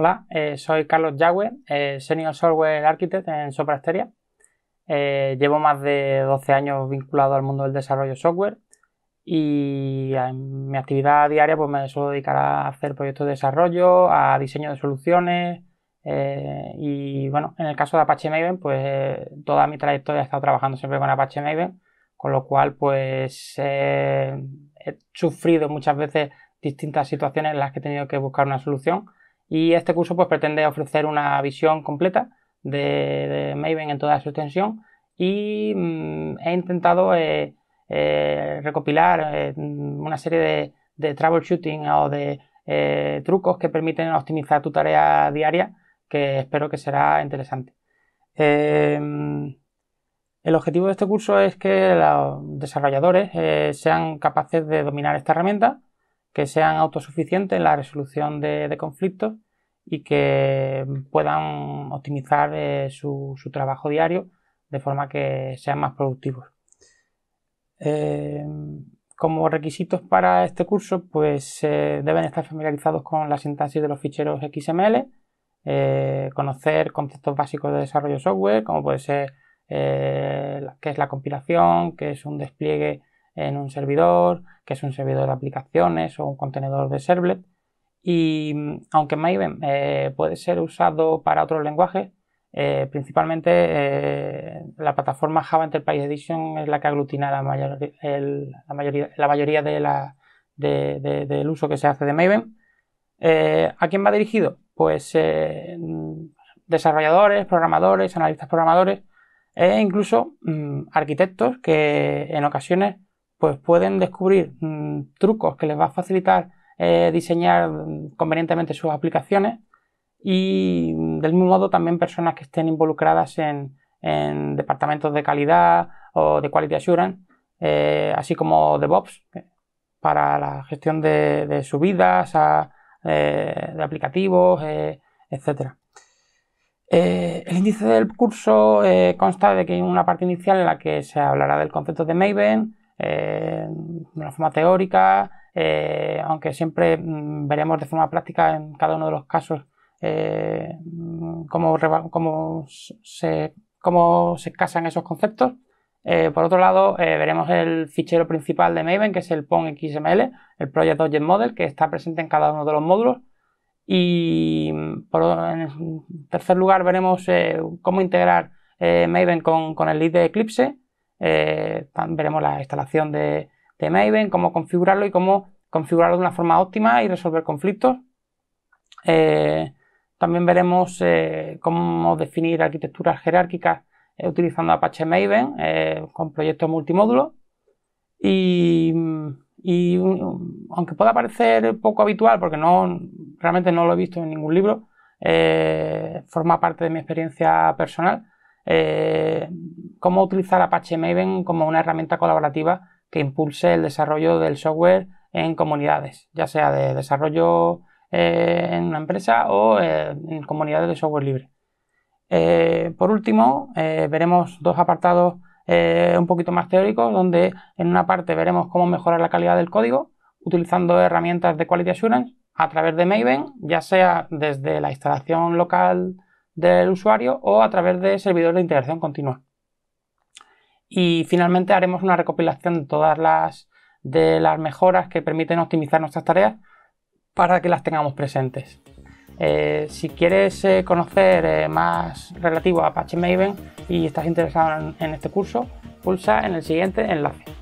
Hola, eh, soy Carlos Yagüe, eh, Senior Software Architect en Sopra Steria. Eh, llevo más de 12 años vinculado al mundo del desarrollo software y en mi actividad diaria pues me suelo dedicar a hacer proyectos de desarrollo, a diseño de soluciones y bueno, en el caso de Apache Maven pues toda mi trayectoria he estado trabajando siempre con Apache Maven, con lo cual pues he sufrido muchas veces distintas situaciones en las que he tenido que buscar una solución y este curso pues, pretende ofrecer una visión completa de, Maven en toda su extensión y mm, he intentado eh, eh, recopilar eh, mm, una serie de, troubleshooting o de trucos que permiten optimizar tu tarea diaria, que espero que será interesante. Em, el objetivo de este curso es que los desarrolladores sean capaces de dominar esta herramienta, que sean autosuficientes en la resolución de conflictos y que puedan optimizar eh, su, trabajo diario de forma que sean más productivos. Em, como requisitos para este curso, pues eh, deben estar familiarizados con la sintaxis de los ficheros XML, eh, conocer conceptos básicos de desarrollo software, como puede ser qué es la compilación, qué es un despliegue en un servidor, qué es un servidor de aplicaciones o un contenedor de servlet, y mm, aunque Maven eh, puede ser usado para otros lenguajes, eh, principalmente eh, la plataforma Java Enterprise Edition es la que aglutina la, mayor, la mayoría, la mayoría de la, del uso que se hace de Maven. ¿A quién va dirigido? Pues mm, desarrolladores, programadores, analistas programadores e incluso mm, arquitectos que en ocasiones pues, pueden descubrir trucos que les va a facilitar eh, diseñar convenientemente sus aplicaciones y mm, del mismo modo también personas que estén involucradas en, departamentos de calidad o de quality assurance, eh, así como DevOps eh, para la gestión de, subidas de aplicativos, etc. el índice del curso consta de que hay una parte inicial en la que se hablará del concepto de Maven, de una forma teórica, eh, aunque siempre mm, veremos de forma práctica en cada uno de los casos eh, mm, cómo, se, cómo se casan esos conceptos. Eh, por otro lado, veremos el fichero principal de Maven, que es el PON.xml, el Project Object Model, que está presente en cada uno de los módulos. Y mm, en tercer lugar, veremos cómo integrar Maven con, con el lead de Eclipse. veremos la instalación de, de Maven, cómo configurarlo y cómo configurarlo de una forma óptima y resolver conflictos. Eh, también veremos eh, cómo definir arquitecturas jerárquicas eh, utilizando Apache Maven con proyectos multimódulos. Y, aunque pueda parecer poco habitual, porque no, realmente no lo he visto en ningún libro, forma parte de mi experiencia personal, cómo utilizar Apache Maven como una herramienta colaborativa que impulse el desarrollo del software en comunidades, ya sea de desarrollo eh, en una empresa o eh, en comunidades de software libre. Eh, por último, veremos dos apartados un poquito más teóricos, donde en una parte veremos cómo mejorar la calidad del código utilizando herramientas de Quality Assurance a través de Maven, ya sea desde la instalación local del usuario o a través de servidores de integración continua. Y finalmente haremos una recopilación de todas las, de las mejoras que permiten optimizar nuestras tareas para que las tengamos presentes. Eh, si quieres eh, conocer eh, más relativo a Apache Maven y estás interesado en este curso, pulsa en el siguiente enlace.